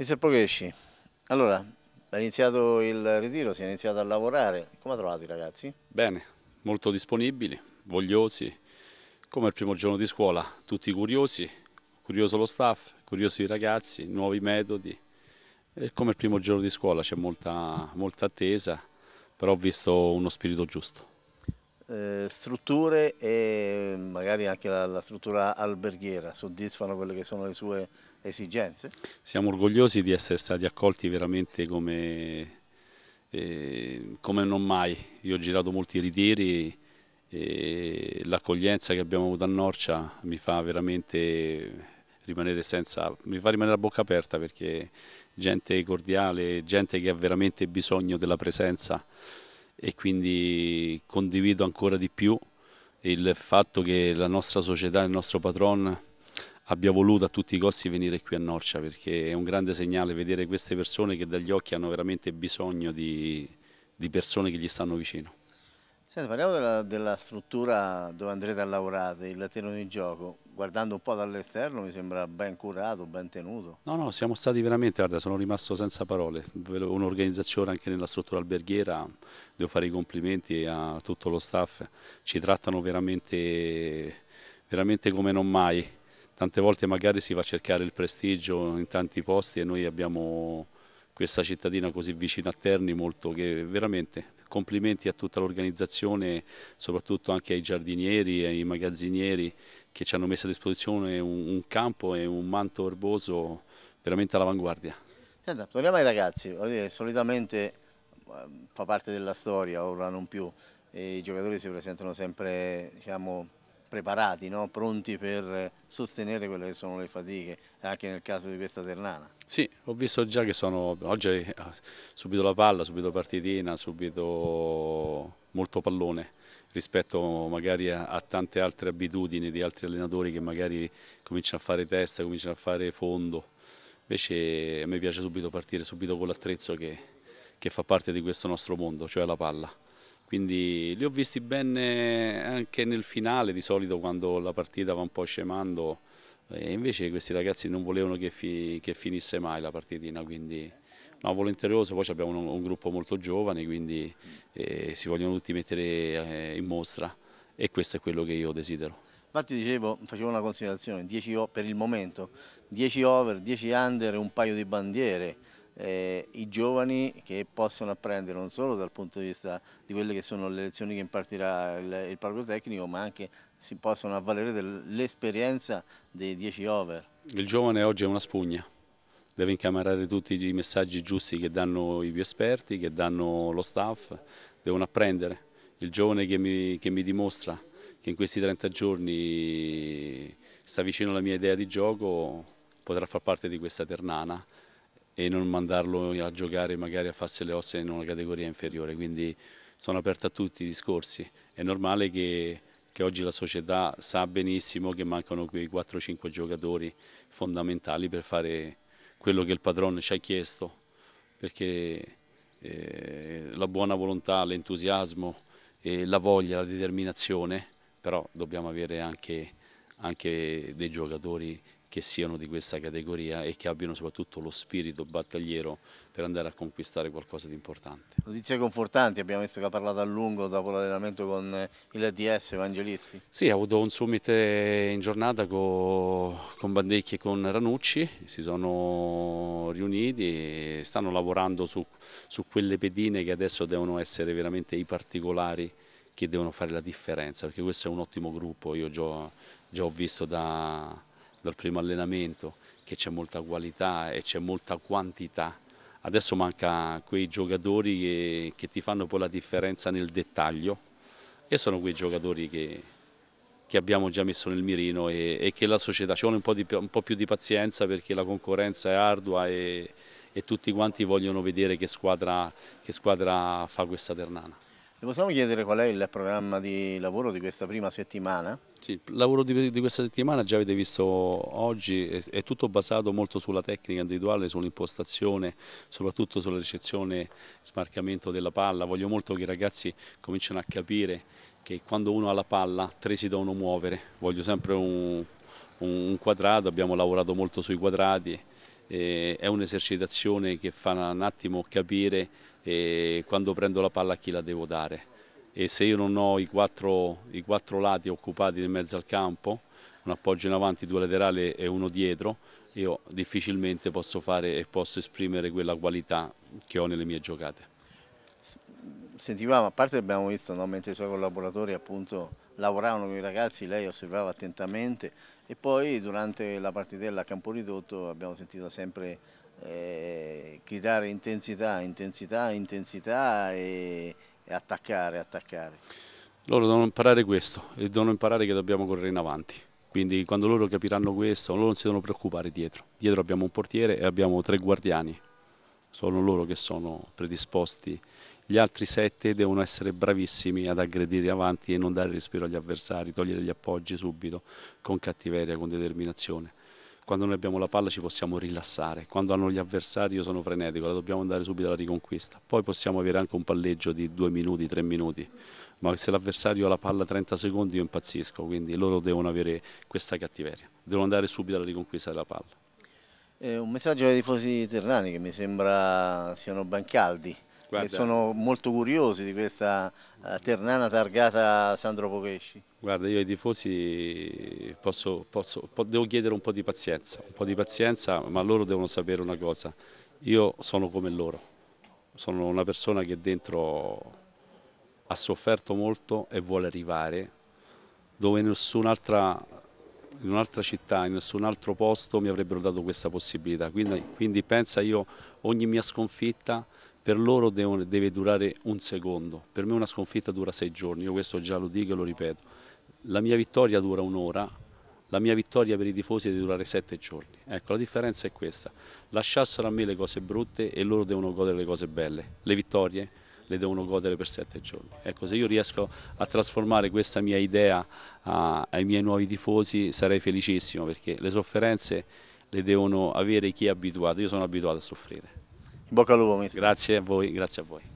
Mister Pochesci, allora, è iniziato il ritiro, si è iniziato a lavorare, come ha trovato i ragazzi? Bene, molto disponibili, vogliosi, come il primo giorno di scuola, tutti curiosi, curioso lo staff, curiosi i ragazzi, nuovi metodi, e come il primo giorno di scuola c'è molta, molta attesa, però ho visto uno spirito giusto eh, strutture e mm, magari anche la, la, struttura alberghiera soddisfano quelle che sono le sue esigenze? Siamo orgogliosi di essere stati accolti veramente come, eh, come non mai. Io ho girato molti ritiri e l'accoglienza che abbiamo avuto a Norcia mi fa veramente rimanere senza, mi fa rimanere a bocca aperta perché gente cordiale, gente che ha veramente bisogno della presenza e quindi condivido ancora di più il fatto che la nostra società, il nostro patron abbia voluto a tutti i costi venire qui a Norcia perché è un grande segnale vedere queste persone che dagli occhi hanno veramente bisogno di, di persone che gli stanno vicino. Senta, parliamo della, della, struttura dove andrete a lavorare, il terreno di gioco guardando un po' dall'esterno mi sembra ben curato, ben tenuto. No, no, siamo stati veramente, guarda, sono rimasto senza parole, un'organizzazione anche nella struttura alberghiera, devo fare i complimenti a tutto lo staff, ci trattano veramente, veramente come non mai, tante volte magari si va a cercare il prestigio in tanti posti e noi abbiamo questa cittadina così vicina a Terni molto che veramente complimenti a tutta l'organizzazione, soprattutto anche ai giardinieri e ai magazzinieri che ci hanno messo a disposizione un, un campo e un manto erboso veramente all'avanguardia. Senta, torniamo ai ragazzi, dire, solitamente ehm, fa parte della storia, ora non più, i giocatori si presentano sempre diciamo, preparati, no? pronti per sostenere quelle che sono le fatiche, anche nel caso di questa Ternana. Sì, ho visto già che sono, oggi eh, subito la palla, subito partitina, subito molto pallone rispetto magari a, a, tante altre abitudini di altri allenatori che magari cominciano a fare testa, cominciano a fare fondo, invece a me piace subito partire subito con l'attrezzo che, che fa parte di questo nostro mondo, cioè la palla quindi li ho visti bene anche nel finale di solito quando la partita va un po' scemando e invece questi ragazzi non volevano che, fi che finisse mai la partitina quindi no, volenteroso, poi abbiamo un, un, gruppo molto giovane quindi eh, si vogliono tutti mettere eh, in mostra e questo è quello che io desidero. Infatti dicevo, facevo una considerazione, 10 per il momento, 10 over, 10 under e un paio di bandiere eh, i giovani che possono apprendere non solo dal punto di vista di quelle che sono le lezioni che impartirà il, il proprio tecnico, ma anche si possono avvalere dell'esperienza dei 10 over. Il giovane oggi è una spugna deve incamerare tutti i messaggi giusti che danno i più esperti, che danno lo staff, devono apprendere. Il giovane che mi, che mi, dimostra che in questi 30 giorni sta vicino alla mia idea di gioco potrà far parte di questa ternana e non mandarlo a giocare magari a farsi le ossa in una categoria inferiore, quindi sono aperto a tutti i discorsi. È normale che, che oggi la società sa benissimo che mancano quei 4-5 giocatori fondamentali per fare quello che il padrone ci ha chiesto, perché eh, la buona volontà, l'entusiasmo, eh, la voglia, la determinazione, però dobbiamo avere anche, anche dei giocatori che siano di questa categoria e che abbiano soprattutto lo spirito battagliero per andare a conquistare qualcosa di importante. Notizie confortanti, abbiamo visto che ha parlato a lungo dopo l'allenamento con eh, il DS Evangelisti. Sì, ha avuto un summit eh, in giornata con, con Bandecchi e con Ranucci, si sono riuniti e stanno lavorando su, su quelle pedine che adesso devono essere veramente i particolari che devono fare la differenza, perché questo è un ottimo gruppo, io già, già ho visto da dal primo allenamento che c'è molta qualità e c'è molta quantità. Adesso manca quei giocatori che, che, ti fanno poi la differenza nel dettaglio e sono quei giocatori che, che abbiamo già messo nel mirino e, e che la società ci vuole un po, di, un po, più di pazienza perché la concorrenza è ardua e, e tutti quanti vogliono vedere che squadra, che squadra fa questa ternana. Le possiamo chiedere qual è il programma di lavoro di questa prima settimana? Sì, il lavoro di, di questa settimana già avete visto oggi, è, è, tutto basato molto sulla tecnica individuale, sull'impostazione, soprattutto sulla ricezione, e smarcamento della palla. Voglio molto che i ragazzi cominciano a capire che quando uno ha la palla tre si devono muovere. Voglio sempre un, un quadrato, abbiamo lavorato molto sui quadrati eh, è un'esercitazione che fa un attimo capire eh, quando prendo la palla a chi la devo dare e se io non ho i quattro, i quattro lati occupati in mezzo al campo, un appoggio in avanti, due laterali e uno dietro, io difficilmente posso fare e posso esprimere quella qualità che ho nelle mie giocate. Sentivamo, a parte abbiamo visto no, mentre i suoi collaboratori appunto lavoravano con i ragazzi, lei osservava attentamente e poi durante la partitella a campo ridotto abbiamo sentito sempre eh, gridare intensità, intensità, intensità e, e attaccare, attaccare. Loro devono imparare questo e devono imparare che dobbiamo correre in avanti. Quindi quando loro capiranno questo, loro non si devono preoccupare dietro. Dietro abbiamo un portiere e abbiamo tre guardiani, sono loro che sono predisposti. Gli altri sette devono essere bravissimi ad aggredire avanti e non dare respiro agli avversari, togliere gli appoggi subito, con cattiveria, con determinazione. Quando noi abbiamo la palla ci possiamo rilassare, quando hanno gli avversari io sono frenetico, la dobbiamo andare subito alla riconquista. Poi possiamo avere anche un palleggio di due minuti, tre minuti, ma se l'avversario ha la palla 30 secondi io impazzisco, quindi loro devono avere questa cattiveria, devono andare subito alla riconquista della palla. Eh, un messaggio ai tifosi terrani che mi sembra siano ben caldi. Guarda. Che sono molto curiosi di questa eh, ternana targata Sandro Pochesci. Guarda, io ai tifosi posso, posso, devo chiedere un po' di pazienza, un po' di pazienza, ma loro devono sapere una cosa. Io sono come loro, sono una persona che dentro ha sofferto molto e vuole arrivare dove nessun'altra in un'altra città, in nessun altro posto mi avrebbero dato questa possibilità. Quindi, quindi pensa io, ogni mia sconfitta per loro deve, deve durare un secondo, per me una sconfitta dura sei giorni, io questo già lo dico e lo ripeto. La mia vittoria dura un'ora, la mia vittoria per i tifosi deve durare sette giorni. Ecco, la differenza è questa, lasciassero a me le cose brutte e loro devono godere le cose belle, le vittorie le devono godere per sette giorni. Ecco, se io riesco a trasformare questa mia idea a, ai miei nuovi tifosi sarei felicissimo perché le sofferenze le devono avere chi è abituato, io sono abituato a soffrire. In bocca al lupo, mister. Grazie a voi, grazie a voi.